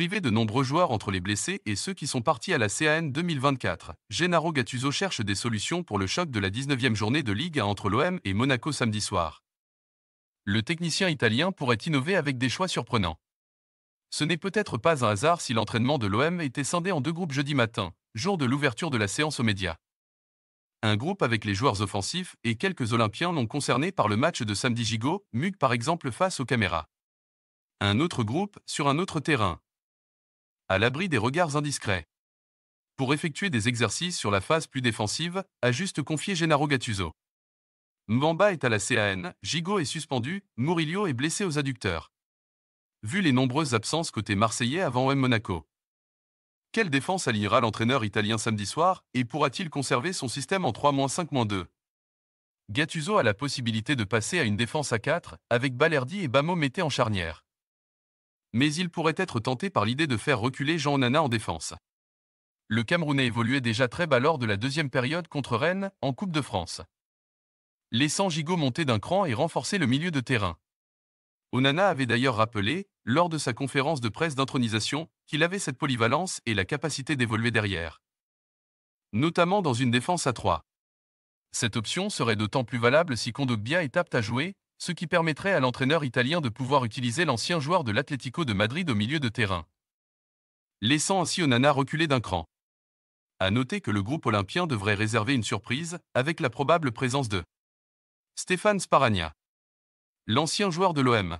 privé de nombreux joueurs entre les blessés et ceux qui sont partis à la CAN 2024. Gennaro Gattuso cherche des solutions pour le choc de la 19e journée de Ligue 1 entre l'OM et Monaco samedi soir. Le technicien italien pourrait innover avec des choix surprenants. Ce n'est peut-être pas un hasard si l'entraînement de l'OM était scindé en deux groupes jeudi matin, jour de l'ouverture de la séance aux médias. Un groupe avec les joueurs offensifs et quelques Olympiens non concernés par le match de samedi Gigot, Mug par exemple face aux caméras. Un autre groupe, sur un autre terrain, à l'abri des regards indiscrets. Pour effectuer des exercices sur la phase plus défensive, a juste confié Gennaro Gattuso. Mbamba est à la CAN, Gigot est suspendu, Murillo est blessé aux adducteurs. Vu les nombreuses absences côté marseillais avant om Monaco. Quelle défense alliera l'entraîneur italien samedi soir et pourra-t-il conserver son système en 3-5-2 Gattuso a la possibilité de passer à une défense à 4 avec Balerdi et Bamo mettés en charnière mais il pourrait être tenté par l'idée de faire reculer Jean Onana en défense. Le Camerounais évoluait déjà très bas lors de la deuxième période contre Rennes, en Coupe de France. Laissant Gigot monter d'un cran et renforcer le milieu de terrain. Onana avait d'ailleurs rappelé, lors de sa conférence de presse d'intronisation, qu'il avait cette polyvalence et la capacité d'évoluer derrière. Notamment dans une défense à 3. Cette option serait d'autant plus valable si Kondogbia est apte à jouer, ce qui permettrait à l'entraîneur italien de pouvoir utiliser l'ancien joueur de l'Atlético de Madrid au milieu de terrain. Laissant ainsi Onana reculer d'un cran. À noter que le groupe olympien devrait réserver une surprise, avec la probable présence de Stéphane Sparagna. L'ancien joueur de l'OM,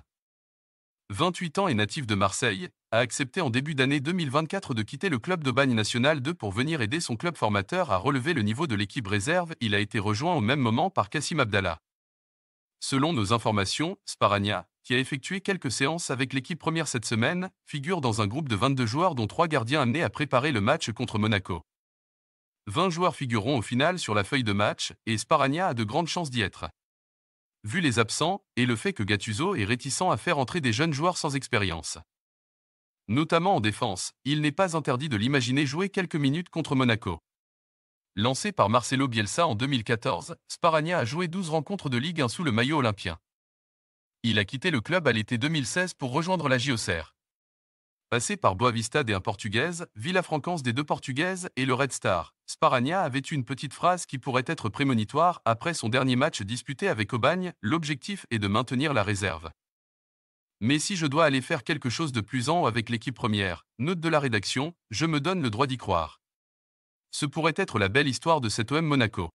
28 ans et natif de Marseille, a accepté en début d'année 2024 de quitter le club d'Aubagne National 2 pour venir aider son club formateur à relever le niveau de l'équipe réserve. Il a été rejoint au même moment par Kassim Abdallah. Selon nos informations, Sparagna, qui a effectué quelques séances avec l'équipe première cette semaine, figure dans un groupe de 22 joueurs dont 3 gardiens amenés à préparer le match contre Monaco. 20 joueurs figureront au final sur la feuille de match, et Sparagna a de grandes chances d'y être. Vu les absents, et le fait que Gattuso est réticent à faire entrer des jeunes joueurs sans expérience. Notamment en défense, il n'est pas interdit de l'imaginer jouer quelques minutes contre Monaco. Lancé par Marcelo Bielsa en 2014, Sparagna a joué 12 rencontres de Ligue 1 sous le maillot olympien. Il a quitté le club à l'été 2016 pour rejoindre la JOCR. Passé par Boavista des 1 Portugaise, Villafrancance des deux portugaises et le Red Star, Sparagna avait une petite phrase qui pourrait être prémonitoire après son dernier match disputé avec Aubagne, l'objectif est de maintenir la réserve. Mais si je dois aller faire quelque chose de plus en avec l'équipe première, note de la rédaction, je me donne le droit d'y croire ce pourrait être la belle histoire de cet OM Monaco.